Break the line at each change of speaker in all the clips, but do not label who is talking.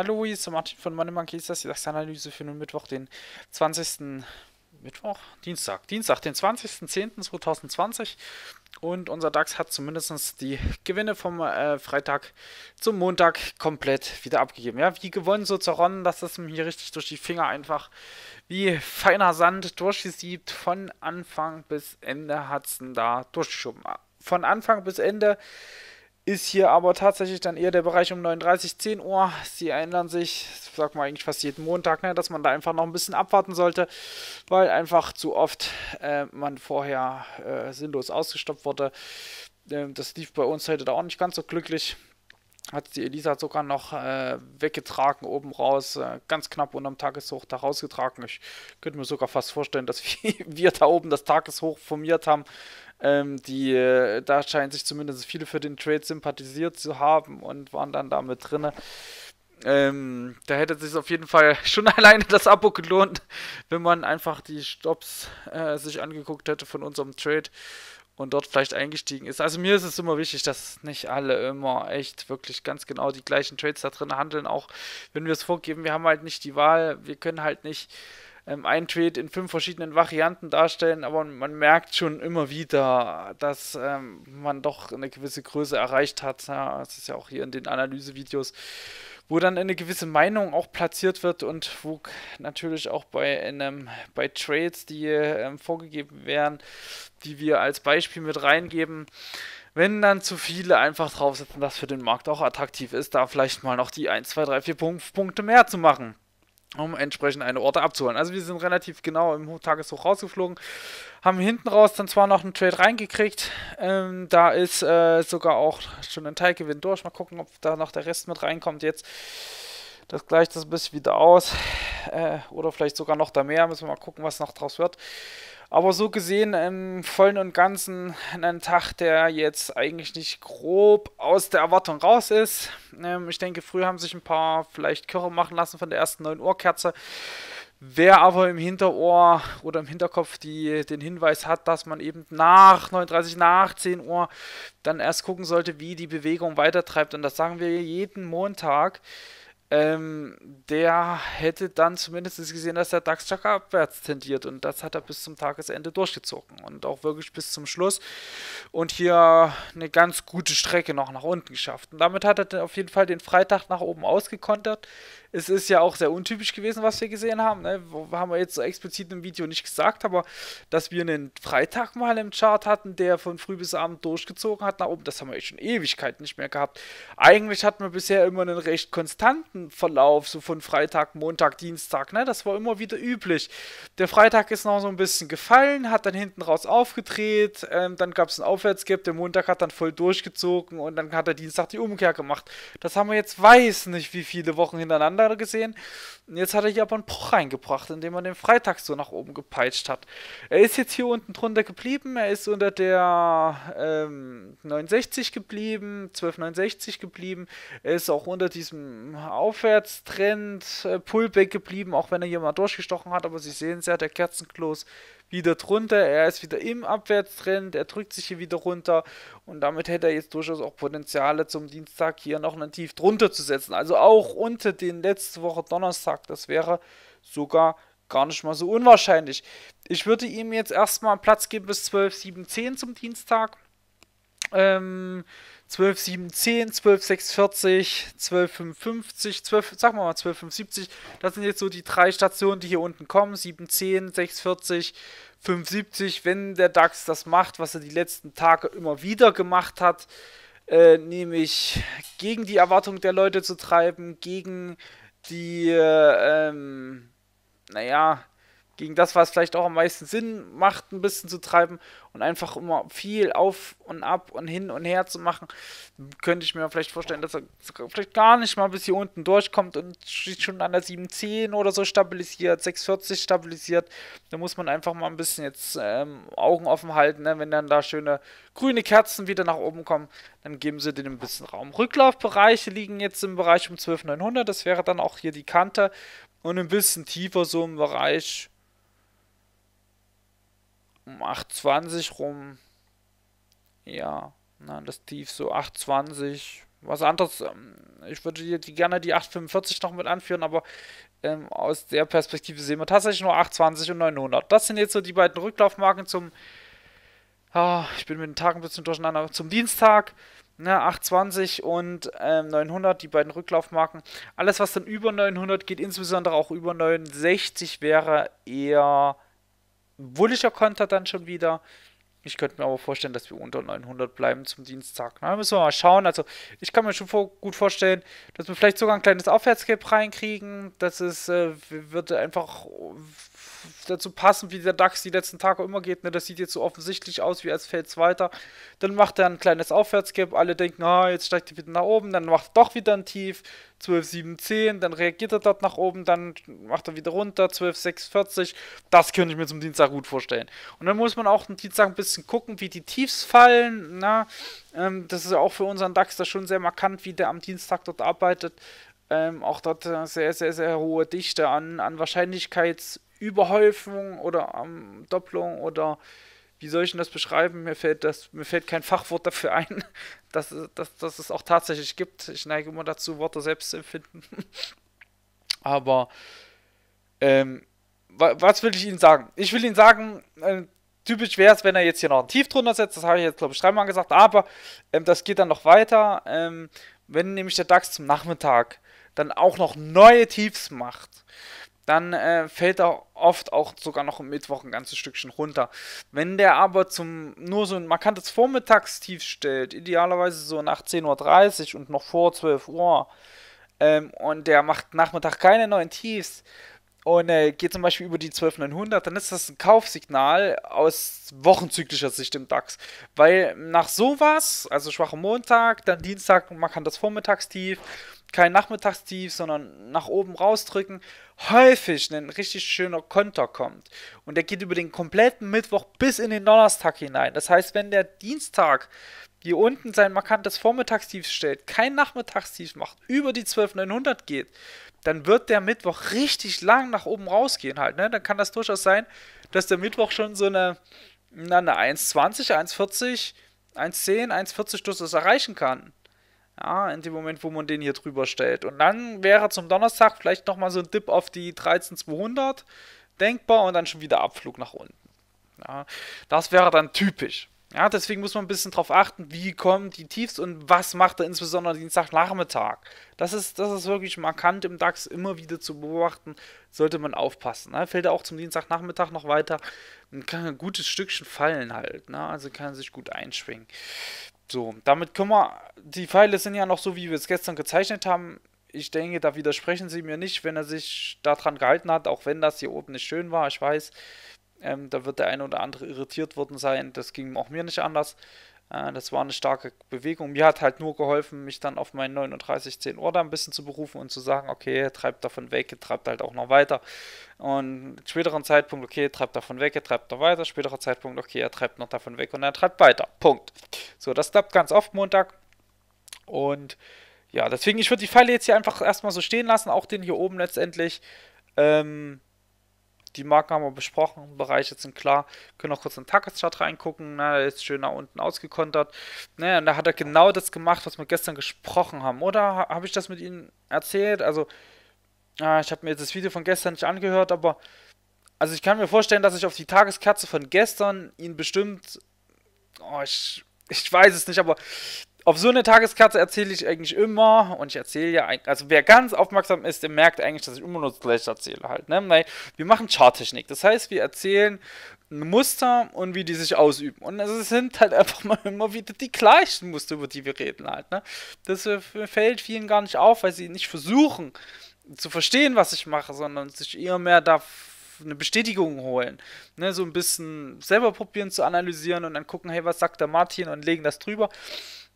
Hallo, hier ist der Martin von Money Monkey. Ist das die Analyse für den Mittwoch, den 20. Mittwoch? Dienstag. Dienstag, den 20.10.2020. Und unser DAX hat zumindest die Gewinne vom äh, Freitag zum Montag komplett wieder abgegeben. Ja, wie gewonnen, so zerronnen, dass das mir hier richtig durch die Finger einfach wie feiner Sand durchgesiebt. Von Anfang bis Ende hat es da durchgeschoben. Von Anfang bis Ende ist hier aber tatsächlich dann eher der Bereich um 39, 10 Uhr. Sie ändern sich, sagt man eigentlich fast jeden Montag, ne, dass man da einfach noch ein bisschen abwarten sollte, weil einfach zu oft äh, man vorher äh, sinnlos ausgestoppt wurde. Ähm, das lief bei uns heute da auch nicht ganz so glücklich hat die Elisa sogar noch äh, weggetragen oben raus, äh, ganz knapp unterm Tageshoch da rausgetragen. Ich könnte mir sogar fast vorstellen, dass wir, wir da oben das Tageshoch formiert haben. Ähm, die, äh, da scheinen sich zumindest viele für den Trade sympathisiert zu haben und waren dann da mit drinne. Ähm, da hätte es sich auf jeden Fall schon alleine das Abo gelohnt, wenn man einfach die Stops äh, sich angeguckt hätte von unserem Trade und dort vielleicht eingestiegen ist. Also mir ist es immer wichtig, dass nicht alle immer echt wirklich ganz genau die gleichen Trades da drin handeln, auch wenn wir es vorgeben, wir haben halt nicht die Wahl, wir können halt nicht ähm, einen Trade in fünf verschiedenen Varianten darstellen, aber man merkt schon immer wieder, dass ähm, man doch eine gewisse Größe erreicht hat. Ja, das ist ja auch hier in den Analysevideos wo dann eine gewisse Meinung auch platziert wird und wo natürlich auch bei einem bei Trades, die ähm, vorgegeben werden, die wir als Beispiel mit reingeben, wenn dann zu viele einfach draufsetzen, dass für den Markt auch attraktiv ist, da vielleicht mal noch die 1, 2, 3, 4 Punkte mehr zu machen um entsprechend eine Orte abzuholen. Also wir sind relativ genau im Tageshoch rausgeflogen, haben hinten raus dann zwar noch einen Trade reingekriegt, ähm, da ist äh, sogar auch schon ein Teilgewinn durch. Mal gucken, ob da noch der Rest mit reinkommt jetzt. Das gleicht das ein bisschen wieder aus. Äh, oder vielleicht sogar noch da mehr. Müssen wir mal gucken, was noch draus wird. Aber so gesehen im Vollen und Ganzen einen Tag, der jetzt eigentlich nicht grob aus der Erwartung raus ist. Ähm, ich denke, früh haben sich ein paar vielleicht Körre machen lassen von der ersten 9 Uhr Kerze. Wer aber im Hinterohr oder im Hinterkopf die, den Hinweis hat, dass man eben nach 39, nach 10 Uhr dann erst gucken sollte, wie die Bewegung weitertreibt. Und das sagen wir jeden Montag. Ähm, der hätte dann zumindest gesehen, dass der DAX Chaka abwärts tendiert und das hat er bis zum Tagesende durchgezogen und auch wirklich bis zum Schluss und hier eine ganz gute Strecke noch nach unten geschafft. Und damit hat er auf jeden Fall den Freitag nach oben ausgekontert es ist ja auch sehr untypisch gewesen, was wir gesehen haben. Ne? Haben wir jetzt so explizit im Video nicht gesagt, aber dass wir einen Freitag mal im Chart hatten, der von früh bis abend durchgezogen hat nach oben, das haben wir echt schon Ewigkeit nicht mehr gehabt. Eigentlich hatten wir bisher immer einen recht konstanten Verlauf, so von Freitag, Montag, Dienstag. Ne? Das war immer wieder üblich. Der Freitag ist noch so ein bisschen gefallen, hat dann hinten raus aufgedreht, ähm, dann gab es einen Aufwärtsgap, der Montag hat dann voll durchgezogen und dann hat der Dienstag die Umkehr gemacht. Das haben wir jetzt weiß nicht wie viele Wochen hintereinander andere gesehen. Und jetzt hat er hier aber einen Bruch reingebracht, indem er den Freitag so nach oben gepeitscht hat. Er ist jetzt hier unten drunter geblieben. Er ist unter der ähm, 69 geblieben, 1269 geblieben. Er ist auch unter diesem Aufwärtstrend, äh, Pullback geblieben, auch wenn er hier mal durchgestochen hat. Aber Sie sehen es ja, der Kerzenklos wieder drunter, er ist wieder im Abwärtstrend, er drückt sich hier wieder runter und damit hätte er jetzt durchaus auch Potenziale zum Dienstag hier noch einen Tief drunter zu setzen. Also auch unter den letzte Woche Donnerstag, das wäre sogar gar nicht mal so unwahrscheinlich. Ich würde ihm jetzt erstmal Platz geben bis 12, 7, 10 zum Dienstag. Ähm, 12, 7, 10, 12, 6, 40, 12, 5, 50, 12, sagen mal 12, 5, 70. Das sind jetzt so die drei Stationen, die hier unten kommen. 7, 10, 6, 40, 5, 70. Wenn der DAX das macht, was er die letzten Tage immer wieder gemacht hat, äh, nämlich gegen die Erwartung der Leute zu treiben, gegen die, äh, ähm, naja, gegen das, was vielleicht auch am meisten Sinn macht, ein bisschen zu treiben und einfach immer viel auf und ab und hin und her zu machen, könnte ich mir vielleicht vorstellen, dass er vielleicht gar nicht mal bis hier unten durchkommt und schon an der 710 oder so stabilisiert, 640 stabilisiert. Da muss man einfach mal ein bisschen jetzt ähm, Augen offen halten, ne? wenn dann da schöne grüne Kerzen wieder nach oben kommen, dann geben sie denen ein bisschen Raum. Rücklaufbereiche liegen jetzt im Bereich um 12900, das wäre dann auch hier die Kante und ein bisschen tiefer so im Bereich um 8,20 rum. Ja, na, das Tief so 8,20. Was anderes, ähm, ich würde die, gerne die 8,45 noch mit anführen, aber ähm, aus der Perspektive sehen wir tatsächlich nur 8,20 und 900. Das sind jetzt so die beiden Rücklaufmarken zum, oh, ich bin mit den Tagen ein bisschen durcheinander, zum Dienstag. Ne, 820 und ähm, 900, die beiden Rücklaufmarken. Alles, was dann über 900 geht, insbesondere auch über 69, wäre eher wulliger Konter dann schon wieder. Ich könnte mir aber vorstellen, dass wir unter 900 bleiben zum Dienstag. Na, ne? müssen wir mal schauen. Also, ich kann mir schon vor, gut vorstellen, dass wir vielleicht sogar ein kleines Aufwärtsgap reinkriegen. Das ist, äh, wird einfach dazu passen, wie der DAX die letzten Tage immer geht. Ne? Das sieht jetzt so offensichtlich aus, wie als fällt es weiter. Dann macht er ein kleines Aufwärtsgap. Alle denken, ah, jetzt steigt er wieder nach oben. Dann macht er doch wieder ein Tief. 12, 7, 10. Dann reagiert er dort nach oben. Dann macht er wieder runter. 12, 6, 40. Das könnte ich mir zum Dienstag gut vorstellen. Und dann muss man auch am Dienstag ein bisschen gucken, wie die Tiefs fallen. Na, ne? ähm, das ist ja auch für unseren DAX da schon sehr markant, wie der am Dienstag dort arbeitet. Ähm, auch dort äh, sehr, sehr, sehr hohe Dichte an, an Wahrscheinlichkeits- Überhäufung oder ähm, Doppelung oder wie soll ich denn das beschreiben? Mir fällt das, mir fällt kein Fachwort dafür ein, dass, dass, dass es auch tatsächlich gibt. Ich neige immer dazu, Worte selbst zu empfinden. Aber ähm, was will ich Ihnen sagen? Ich will Ihnen sagen, äh, typisch wäre es, wenn er jetzt hier noch ein Tief drunter setzt. Das habe ich jetzt, glaube ich, dreimal gesagt. Aber ähm, das geht dann noch weiter. Ähm, wenn nämlich der DAX zum Nachmittag dann auch noch neue Tiefs macht, dann äh, fällt er oft auch sogar noch am Mittwoch ein ganzes Stückchen runter. Wenn der aber zum nur so ein markantes Vormittagstief stellt, idealerweise so nach 10.30 Uhr und noch vor 12 Uhr, ähm, und der macht Nachmittag keine neuen Tiefs und äh, geht zum Beispiel über die 12900, dann ist das ein Kaufsignal aus wochenzyklischer Sicht im DAX. Weil nach sowas, also schwachem Montag, dann Dienstag, man kann Vormittagstief, kein Nachmittagstief, sondern nach oben rausdrücken, häufig ein richtig schöner Konter kommt. Und der geht über den kompletten Mittwoch bis in den Donnerstag hinein. Das heißt, wenn der Dienstag hier unten sein markantes Vormittagstief stellt, kein Nachmittagstief macht, über die 12900 geht, dann wird der Mittwoch richtig lang nach oben rausgehen halt. Ne? Dann kann das durchaus sein, dass der Mittwoch schon so eine, eine 1,20, 1,40, 1,10, 1,40 durchaus erreichen kann. Ja, in dem Moment, wo man den hier drüber stellt. Und dann wäre zum Donnerstag vielleicht nochmal so ein Dip auf die 13200 denkbar und dann schon wieder Abflug nach unten. Ja, das wäre dann typisch. Ja, deswegen muss man ein bisschen darauf achten, wie kommen die Tiefs und was macht er insbesondere Dienstagnachmittag. Das ist, das ist wirklich markant im DAX immer wieder zu beobachten, sollte man aufpassen. Ne? Fällt er auch zum Dienstagnachmittag noch weiter, kann ein gutes Stückchen fallen halt. Ne? Also kann er sich gut einschwingen. So, damit können wir, die Pfeile sind ja noch so, wie wir es gestern gezeichnet haben. Ich denke, da widersprechen sie mir nicht, wenn er sich daran gehalten hat, auch wenn das hier oben nicht schön war, ich weiß. Ähm, da wird der eine oder andere irritiert worden sein, das ging auch mir nicht anders. Äh, das war eine starke Bewegung. Mir hat halt nur geholfen, mich dann auf meinen 39, 10 Uhr da ein bisschen zu berufen und zu sagen, okay, treibt davon weg, treibt halt auch noch weiter. Und späteren Zeitpunkt, okay, treibt davon weg, er treibt noch weiter. Späterer Zeitpunkt, okay, er treibt noch davon weg und er treibt weiter. Punkt. So, das klappt ganz oft Montag. Und ja, deswegen, ich würde die Pfeile jetzt hier einfach erstmal so stehen lassen, auch den hier oben letztendlich. Ähm, die Marken haben wir besprochen, Bereiche sind klar. Können auch kurz in den Tageschart reingucken. Na, ne, der ist schön nach unten ausgekontert. Naja, ne, und da hat er genau das gemacht, was wir gestern gesprochen haben. Oder habe ich das mit Ihnen erzählt? Also, ich habe mir jetzt das Video von gestern nicht angehört, aber also ich kann mir vorstellen, dass ich auf die Tageskerze von gestern ihn bestimmt. Oh, ich, ich weiß es nicht, aber auf so eine Tageskarte erzähle ich eigentlich immer und ich erzähle ja, also wer ganz aufmerksam ist, der merkt eigentlich, dass ich immer nur das gleiche erzähle halt, ne? Weil wir machen Charttechnik, das heißt, wir erzählen ein Muster und wie die sich ausüben. Und es sind halt einfach mal immer wieder die gleichen Muster, über die wir reden halt, ne? Das äh, fällt vielen gar nicht auf, weil sie nicht versuchen zu verstehen, was ich mache, sondern sich eher mehr da eine Bestätigung holen. Ne, so ein bisschen selber probieren zu analysieren und dann gucken, hey, was sagt der Martin und legen das drüber.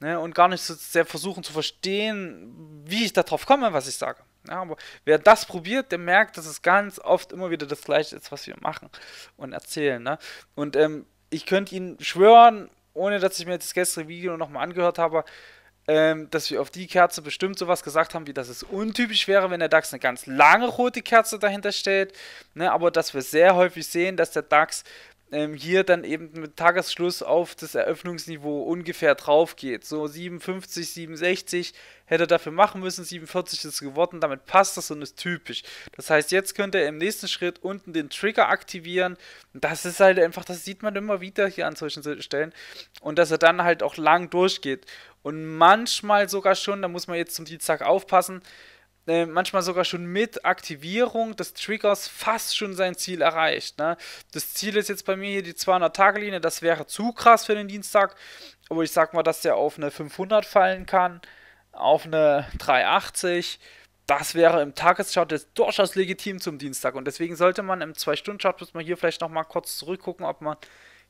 Ne, und gar nicht so sehr versuchen zu verstehen, wie ich darauf komme, was ich sage. Ja, aber wer das probiert, der merkt, dass es ganz oft immer wieder das Gleiche ist, was wir machen und erzählen. Ne? Und ähm, ich könnte Ihnen schwören, ohne dass ich mir jetzt das gestrige Video nochmal angehört habe, ähm, dass wir auf die Kerze bestimmt sowas gesagt haben, wie dass es untypisch wäre, wenn der DAX eine ganz lange rote Kerze dahinter stellt. Ne? Aber dass wir sehr häufig sehen, dass der DAX ähm, hier dann eben mit Tagesschluss auf das Eröffnungsniveau ungefähr drauf geht. So 57, 67 hätte er dafür machen müssen, 47 ist geworden, damit passt das und ist typisch. Das heißt, jetzt könnte er im nächsten Schritt unten den Trigger aktivieren. Das ist halt einfach, das sieht man immer wieder hier an solchen Stellen. Und dass er dann halt auch lang durchgeht. Und manchmal sogar schon, da muss man jetzt zum Dienstag aufpassen, äh, manchmal sogar schon mit Aktivierung des Triggers fast schon sein Ziel erreicht. Ne? Das Ziel ist jetzt bei mir hier die 200-Tage-Linie, das wäre zu krass für den Dienstag, aber ich sag mal, dass der auf eine 500 fallen kann, auf eine 380. Das wäre im Tageschart jetzt durchaus legitim zum Dienstag und deswegen sollte man im 2-Stunden-Chart, muss man hier vielleicht nochmal kurz zurückgucken, ob man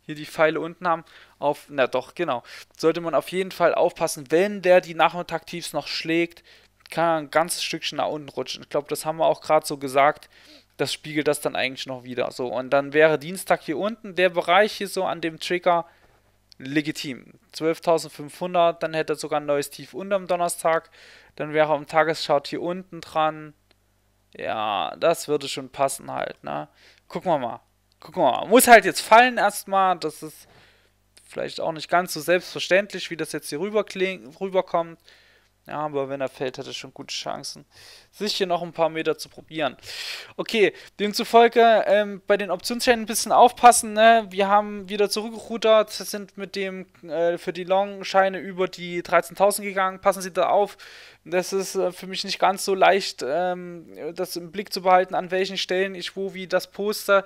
hier die Pfeile unten haben, auf, na doch, genau, sollte man auf jeden Fall aufpassen, wenn der die Nachmittag-Tiefs noch schlägt, kann ein ganzes Stückchen nach unten rutschen. Ich glaube, das haben wir auch gerade so gesagt. Das spiegelt das dann eigentlich noch wieder. So, und dann wäre Dienstag hier unten der Bereich hier so an dem Trigger legitim. 12.500, dann hätte er sogar ein neues Tief unterm Donnerstag. Dann wäre er am Tagesschart hier unten dran. Ja, das würde schon passen halt, ne? Gucken wir mal. Gucken wir mal. Muss halt jetzt fallen erstmal. Das ist vielleicht auch nicht ganz so selbstverständlich, wie das jetzt hier rüber rüberkommt. Ja, aber wenn er fällt, hat er schon gute Chancen, sich hier noch ein paar Meter zu probieren. Okay, demzufolge ähm, bei den Optionsscheinen ein bisschen aufpassen. Ne? Wir haben wieder zurückgerudert, sind mit dem äh, für die Long-Scheine über die 13.000 gegangen. Passen Sie da auf. Das ist äh, für mich nicht ganz so leicht, ähm, das im Blick zu behalten, an welchen Stellen ich wo wie das poste.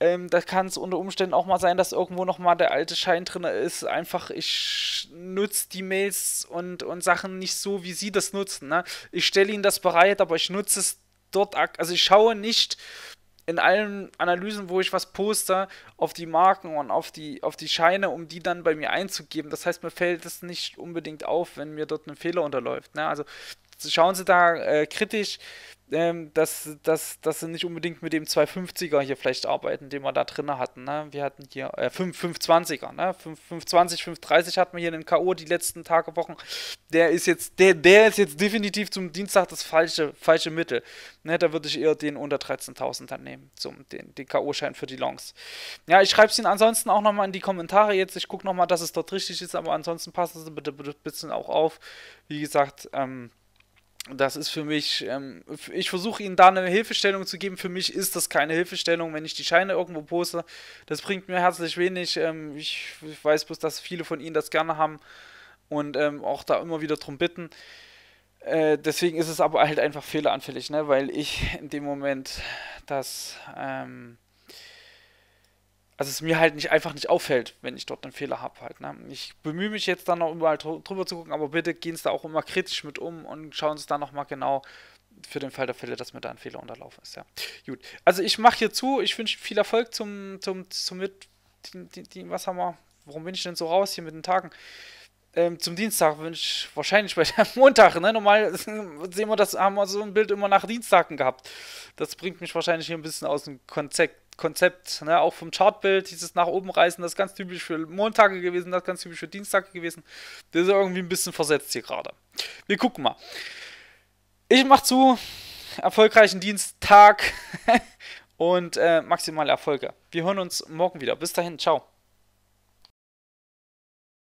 Ähm, da kann es unter Umständen auch mal sein, dass irgendwo nochmal der alte Schein drin ist. Einfach, ich nutze die Mails und, und Sachen nicht so, wie sie das nutzen. Ne? Ich stelle ihnen das bereit, aber ich nutze es dort. Also ich schaue nicht in allen Analysen, wo ich was poste, auf die Marken und auf die, auf die Scheine, um die dann bei mir einzugeben. Das heißt, mir fällt es nicht unbedingt auf, wenn mir dort ein Fehler unterläuft. Ne? Also schauen sie da äh, kritisch, ähm, dass, dass, dass sie nicht unbedingt mit dem 250er hier vielleicht arbeiten, den wir da drin hatten. Ne? Wir hatten hier äh, 5, 520er, ne? 5, 520, 530 hatten wir hier in den K.O. die letzten Tage, Wochen. Der ist jetzt, der, der ist jetzt definitiv zum Dienstag das falsche, falsche Mittel. Ne? Da würde ich eher den unter 13.000 dann nehmen, zum, den, den K.O.-Schein für die Longs. Ja, ich schreibe es Ihnen ansonsten auch nochmal in die Kommentare jetzt. Ich gucke nochmal, dass es dort richtig ist, aber ansonsten passen Sie bitte ein bisschen auch auf. Wie gesagt, ähm, das ist für mich, ähm, ich versuche ihnen da eine Hilfestellung zu geben. Für mich ist das keine Hilfestellung, wenn ich die Scheine irgendwo poste. Das bringt mir herzlich wenig. Ähm, ich, ich, weiß bloß, dass viele von ihnen das gerne haben und ähm, auch da immer wieder drum bitten. Äh, deswegen ist es aber halt einfach fehleranfällig, ne? weil ich in dem Moment das, ähm, also es mir halt nicht einfach nicht auffällt, wenn ich dort einen Fehler habe halt. Ne? Ich bemühe mich jetzt dann noch überall drüber zu gucken, aber bitte gehen Sie da auch immer kritisch mit um und schauen Sie dann nochmal genau für den Fall der Fälle, dass mir da ein Fehler unterlaufen ist. Ja. Gut, also ich mache hier zu. Ich wünsche viel Erfolg zum, zum, zum mit, die, die, was haben wir, warum bin ich denn so raus hier mit den Tagen? ähm, zum Dienstag wünsche wahrscheinlich bei Montag, ne? Normal sehen wir das, haben wir so ein Bild immer nach Dienstagen gehabt. Das bringt mich wahrscheinlich hier ein bisschen aus dem Konzept. Konzept, ne? auch vom Chartbild, dieses nach oben reißen, das ist ganz typisch für Montage gewesen, das ist ganz typisch für Dienstage gewesen. Das ist irgendwie ein bisschen versetzt hier gerade. Wir gucken mal. Ich mache zu erfolgreichen Dienstag und äh, maximale Erfolge. Wir hören uns morgen wieder. Bis dahin, ciao.